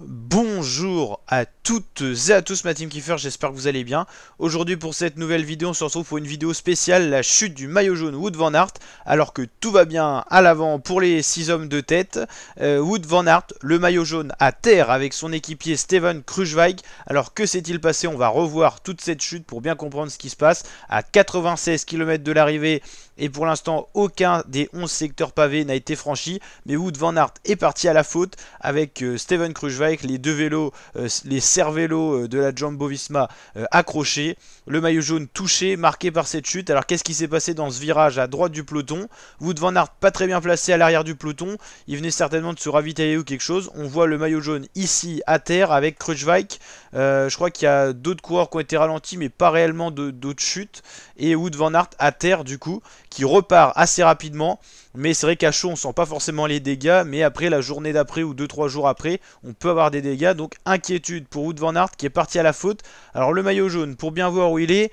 Bonjour à toutes et à tous ma team kiffer, j'espère que vous allez bien. Aujourd'hui pour cette nouvelle vidéo, on se retrouve pour une vidéo spéciale, la chute du maillot jaune Wood Van Aert, alors que tout va bien à l'avant pour les 6 hommes de tête. Euh, Wood Van Aert, le maillot jaune à terre avec son équipier Steven Krujweig. Alors que s'est-il passé On va revoir toute cette chute pour bien comprendre ce qui se passe. À 96 km de l'arrivée, et pour l'instant aucun des 11 secteurs pavés n'a été franchi, mais Wood Van Aert est parti à la faute avec euh, Steven Krujweig avec les deux vélos, euh, les les vélos euh, de la Jumbo Visma euh, accrochés. Le maillot jaune touché, marqué par cette chute. Alors qu'est-ce qui s'est passé dans ce virage à droite du peloton Wood Van Aert pas très bien placé à l'arrière du peloton. Il venait certainement de se ravitailler ou quelque chose. On voit le maillot jaune ici à terre avec Krujvik. je crois qu'il y a d'autres coureurs qui ont été ralentis mais pas réellement d'autres chutes. Et Wood Van Aert à terre du coup qui repart assez rapidement. Mais c'est vrai qu'à chaud on sent pas forcément les dégâts. Mais après la journée d'après ou 2-3 jours après on peut avoir des dégâts. Donc inquiétude pour Wood Van Aert qui est parti à la faute. Alors le maillot jaune, pour bien voir où il est,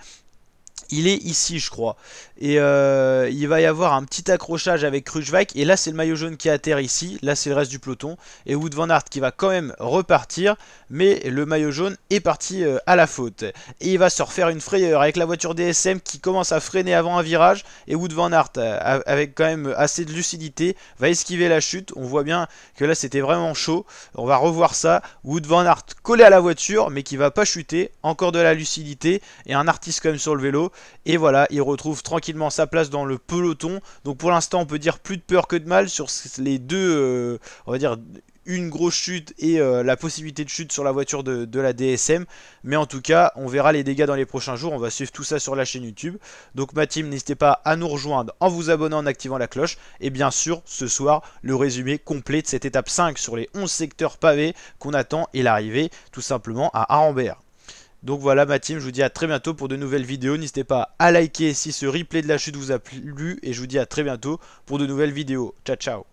il est ici je crois. Et euh, il va y avoir un petit accrochage avec Krujvak. Et là c'est le maillot jaune qui atterre ici. Là c'est le reste du peloton. Et Wood Van Aert qui va quand même repartir. Mais le maillot jaune est parti euh, à la faute. Et il va se refaire une frayeur avec la voiture DSM qui commence à freiner avant un virage. Et Wood Van Aert euh, avec quand même assez de lucidité va esquiver la chute. On voit bien que là c'était vraiment chaud. On va revoir ça. Wood Van Aert collé à la voiture mais qui va pas chuter. Encore de la lucidité et un artiste quand même sur le vélo. Et voilà, il retrouve tranquillement sa place dans le peloton. Donc pour l'instant, on peut dire plus de peur que de mal sur les deux, euh, on va dire une grosse chute et euh, la possibilité de chute sur la voiture de, de, la DSM. Mais en tout cas, on verra les dégâts dans les prochains jours. On va suivre tout ça sur la chaîne YouTube. Donc ma team, n'hésitez pas à nous rejoindre en vous abonnant, en activant la cloche. Et bien sûr, ce soir, le résumé complet de cette étape 5 sur les 11 secteurs pavés qu'on attend et l'arrivée tout simplement à Arambert. Donc voilà ma team, je vous dis à très bientôt pour de nouvelles vidéos. N'hésitez pas à liker si ce replay de la chute vous a plu et je vous dis à très bientôt pour de nouvelles vidéos. Ciao ciao